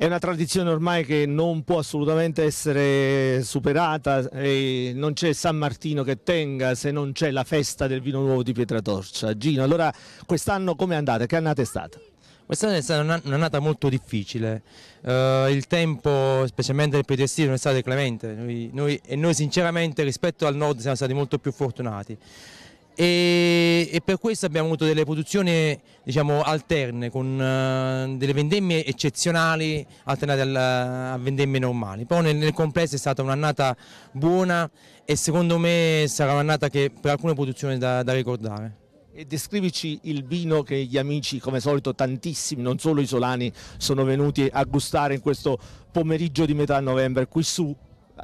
È una tradizione ormai che non può assolutamente essere superata e non c'è San Martino che tenga se non c'è la festa del vino nuovo di Pietratorcia. Gino, allora quest'anno come è andata? Che annata è stata? Quest'anno è stata un'annata molto difficile, uh, il tempo specialmente nel periodo estivo non è stato clemente noi, noi, e noi sinceramente rispetto al nord siamo stati molto più fortunati e, e, per questo abbiamo avuto delle produzioni diciamo, alterne con uh, delle vendemmie eccezionali alternate al, a vendemmie normali. Poi nel, nel complesso è stata un'annata buona e secondo me sarà un'annata che per alcune produzioni è da, da ricordare. E descrivici il vino che gli amici, come solito tantissimi, non solo i solani, sono venuti a gustare in questo pomeriggio di metà novembre qui su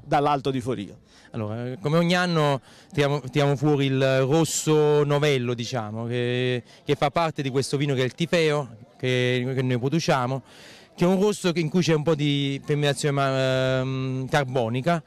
dall'Alto di Forio. Allora, eh, come ogni anno tiriamo, tiriamo fuori il rosso novello, diciamo, che, che, fa parte di questo vino che è il tifeo, che, che noi produciamo, che è un rosso in cui c'è un po' di fermentazione ehm, carbonica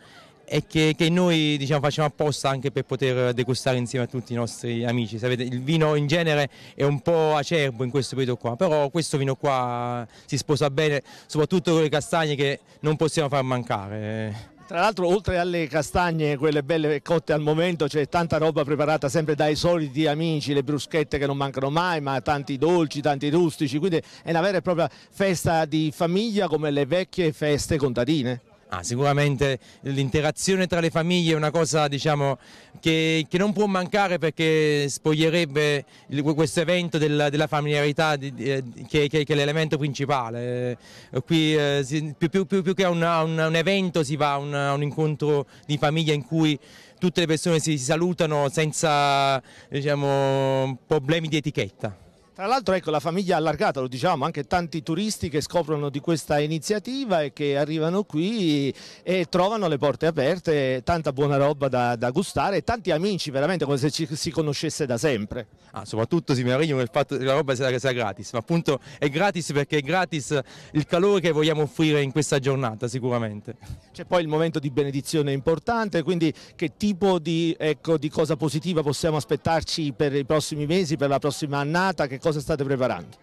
e che, che noi diciamo, facciamo apposta anche per poter degustare insieme a tutti i nostri amici. Sapete, il vino in genere è un po' acerbo in questo periodo qua, però questo vino qua si sposa bene, soprattutto con le castagne che non possiamo far mancare. Tra l'altro oltre alle castagne, quelle belle cotte al momento, c'è tanta roba preparata sempre dai soliti amici, le bruschette che non mancano mai, ma tanti dolci, tanti rustici, quindi è una vera e propria festa di famiglia come le vecchie feste contadine. Ah, sicuramente l'interazione tra le famiglie è una cosa diciamo, che, che, non può mancare perché spoglierebbe il, questo evento della, della familiarità di, di, eh, che, che, che, è l'elemento principale. Eh, qui eh, più, più, più, più, che a un, un, un, evento si va a un, un incontro di famiglia in cui tutte le persone si, si salutano senza diciamo, problemi di etichetta. Tra l'altro ecco, la famiglia allargata, lo diciamo, anche tanti turisti che scoprono di questa iniziativa e che arrivano qui e trovano le porte aperte, tanta buona roba da, da gustare e tanti amici veramente come se ci, si conoscesse da sempre. Ah, soprattutto si meravigliano del fatto che la roba sia, sia gratis, ma appunto è gratis perché è gratis il calore che vogliamo offrire in questa giornata sicuramente. C'è poi il momento di benedizione importante, quindi che tipo di, ecco, di cosa positiva possiamo aspettarci per i prossimi mesi, per la prossima annata? Che cosa state preparando?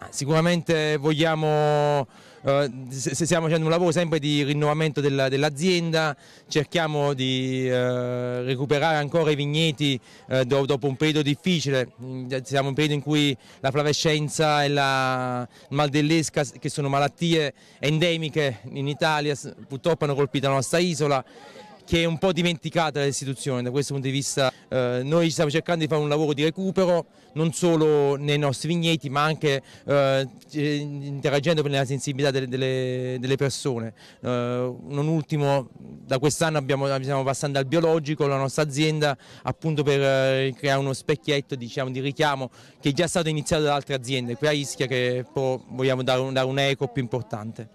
Ah, sicuramente vogliamo, eh, stiamo facendo un lavoro sempre di rinnovamento dell'azienda, cerchiamo di eh, recuperare ancora i vigneti eh, dopo un periodo difficile, mm, siamo in un periodo in cui la flavescenza e la dell'esca, che sono malattie endemiche in Italia, purtroppo hanno colpito la nostra isola che è un po' dimenticata l'istituzione da questo punto di vista. Eh, noi stiamo cercando di fare un lavoro di recupero non solo nei nostri vigneti ma anche eh, interagendo per la sensibilità delle, delle, delle persone. Eh, non ultimo, da quest'anno stiamo passando al biologico, la nostra azienda appunto per eh, creare uno specchietto diciamo, di richiamo che è già stato iniziato da altre aziende, qui a Ischia che vogliamo dare un, dare un eco più importante.